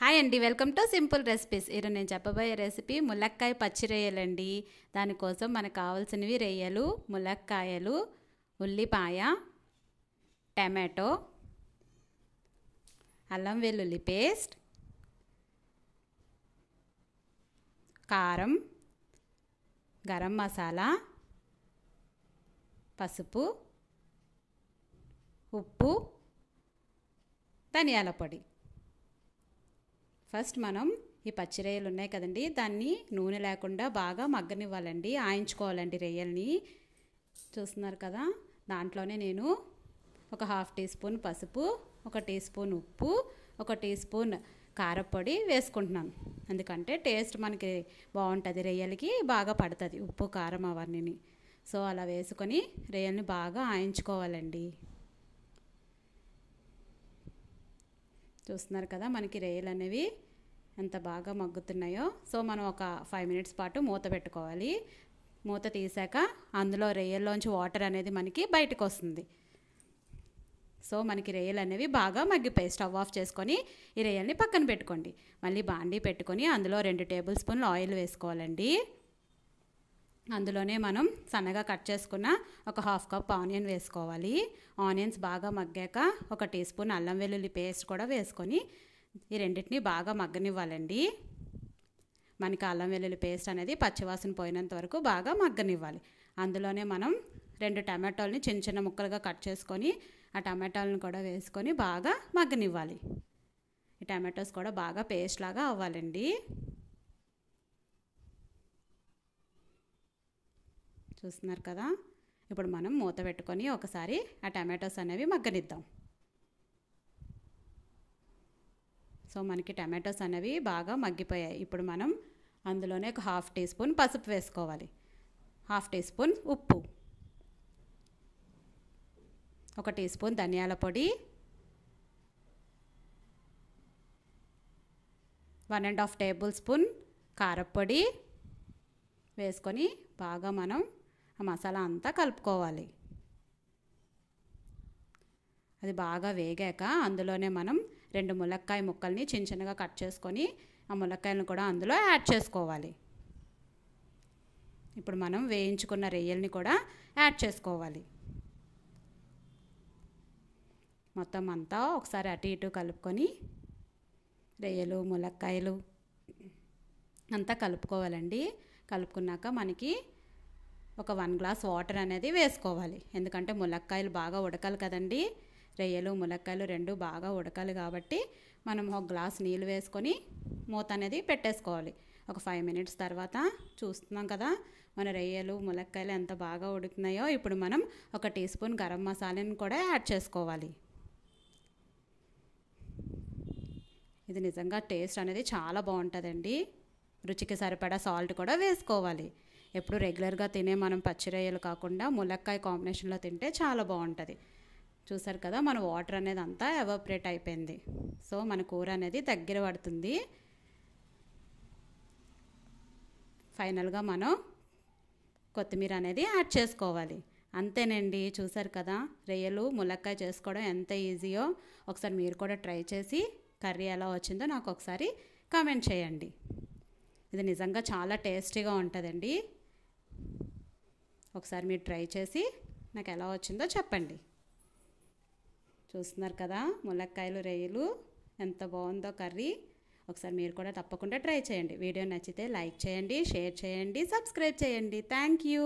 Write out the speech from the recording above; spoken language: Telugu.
హాయ్ అండి వెల్కమ్ టు సింపుల్ రెసిపీస్ ఈరోజు నేను చెప్పబోయే రెసిపీ ములక్కాయ పచ్చి అండి దానికోసం మనకు కావాల్సినవి రొయ్యలు ములక్కాయలు ఉల్లిపాయ టమాటో అల్లం వెల్లుల్లి పేస్ట్ కారం గరం మసాలా పసుపు ఉప్పు ధనియాల పొడి ఫస్ట్ మనం ఈ పచ్చి రొయ్యలు ఉన్నాయి కదండి దాన్ని నూనె లేకుండా బాగా మగ్గనివ్వాలండి ఆయించుకోవాలండి రొయ్యల్ని చూస్తున్నారు కదా దాంట్లోనే నేను ఒక హాఫ్ టీ స్పూన్ పసుపు ఒక టీ స్పూన్ ఉప్పు ఒక టీ స్పూన్ కారపొడి వేసుకుంటున్నాను ఎందుకంటే టేస్ట్ మనకి బాగుంటుంది రొయ్యలకి బాగా పడుతుంది ఉప్పు కారం అవన్నీ సో అలా వేసుకొని రొయ్యల్ని బాగా ఆయించుకోవాలండి చూస్తున్నారు కదా మనకి రొయ్యలు అనేవి ఎంత బాగా మగ్గుతున్నాయో సో మనం ఒక ఫైవ్ మినిట్స్ పాటు మూత పెట్టుకోవాలి మూత తీసాక అందులో రొయ్యల్లోంచి వాటర్ అనేది మనకి బయటకు వస్తుంది సో మనకి రొయ్యలు అనేవి బాగా మగ్గిపోయి స్టవ్ ఆఫ్ చేసుకొని ఈ రేయల్ని పక్కన పెట్టుకోండి మళ్ళీ బాండీ పెట్టుకొని అందులో రెండు టేబుల్ స్పూన్లు ఆయిల్ వేసుకోవాలండి అందులోనే మనం సన్నగా కట్ చేసుకున్న ఒక హాఫ్ కప్ ఆనియన్ వేసుకోవాలి ఆనియన్స్ బాగా మగ్గాక ఒక టీ స్పూన్ అల్లం వెల్లుల్లి పేస్ట్ కూడా వేసుకొని ఈ రెండింటినీ బాగా మగ్గనివ్వాలండి మనకి అల్లం వెల్లుల్లి పేస్ట్ అనేది పచ్చివాసన పోయినంత వరకు బాగా మగ్గనివ్వాలి అందులోనే మనం రెండు టమాటోల్ని చిన్న చిన్న ముక్కలుగా కట్ చేసుకొని ఆ టమాటోలను కూడా వేసుకొని బాగా మగ్గనివ్వాలి ఈ టమాటోస్ కూడా బాగా పేస్ట్ లాగా అవ్వాలండి చూస్తున్నారు కదా ఇప్పుడు మనం మూత పెట్టుకొని ఒకసారి ఆ టమాటోస్ అనేవి మగ్గనిద్దాం సో మనకి టమాటోస్ అనేవి బాగా మగ్గిపోయాయి ఇప్పుడు మనం అందులోనే ఒక హాఫ్ టీ స్పూన్ పసుపు వేసుకోవాలి హాఫ్ టీ స్పూన్ ఉప్పు ఒక టీ స్పూన్ ధనియాల పొడి one and half tablespoon కారపొడి వేసుకొని బాగా మనం ఆ మసాలా అంతా కలుపుకోవాలి అది బాగా వేగాక అందులోనే మనం రెండు ములక్కాయ ముక్కల్ని చిన్న చిన్నగా కట్ చేసుకొని ఆ ములక్కాయలను కూడా అందులో యాడ్ చేసుకోవాలి ఇప్పుడు మనం వేయించుకున్న రెయ్యల్ని కూడా యాడ్ చేసుకోవాలి మొత్తం అంతా ఒకసారి అటు ఇటు కలుపుకొని రొయ్యలు ములక్కాయలు అంతా కలుపుకోవాలండి కలుపుకున్నాక మనకి ఒక వన్ గ్లాస్ వాటర్ అనేది వేసుకోవాలి ఎందుకంటే ములక్కాయలు బాగా ఉడకాలి కదండి రొయ్యలు ములక్కాయలు రెండు బాగా ఉడకాలి కాబట్టి మనం ఒక గ్లాస్ నీళ్ళు వేసుకొని మూత అనేది పెట్టేసుకోవాలి ఒక ఫైవ్ మినిట్స్ తర్వాత చూస్తున్నాం కదా మన రొయ్యలు ములక్కాయలు ఎంత బాగా ఉడుకుతున్నాయో ఇప్పుడు మనం ఒక టీ స్పూన్ గరం మసాలాను కూడా యాడ్ చేసుకోవాలి ఇది నిజంగా టేస్ట్ అనేది చాలా బాగుంటుందండి రుచికి సరిపడా సాల్ట్ కూడా వేసుకోవాలి ఎప్పుడు రెగ్యులర్గా తినే మనం పచ్చిరొయ్యలు కాకుండా ములక్కాయ కాంబినేషన్లో తింటే చాలా బాగుంటుంది చూసారు కదా మన వాటర్ అనేది అంతా ఎవాపరేట్ అయిపోయింది సో మన కూర అనేది దగ్గర పడుతుంది ఫైనల్గా మనం కొత్తిమీర అనేది యాడ్ చేసుకోవాలి అంతేనండి చూసారు కదా రొయ్యలు ములక్కాయ చేసుకోవడం ఎంత ఈజీయో ఒకసారి మీరు కూడా ట్రై చేసి కర్రీ ఎలా వచ్చిందో నాకు ఒకసారి కామెంట్ చేయండి ఇది నిజంగా చాలా టేస్టీగా ఉంటుందండి ఒకసారి మీరు ట్రై చేసి నాకు ఎలా వచ్చిందో చెప్పండి చూస్తున్నారు కదా ములక్కాయలు రొయ్యలు ఎంత బాగుందో కర్రీ ఒకసారి మీరు కూడా తప్పకుండా ట్రై చేయండి వీడియో నచ్చితే లైక్ చేయండి షేర్ చేయండి సబ్స్క్రైబ్ చేయండి థ్యాంక్ యూ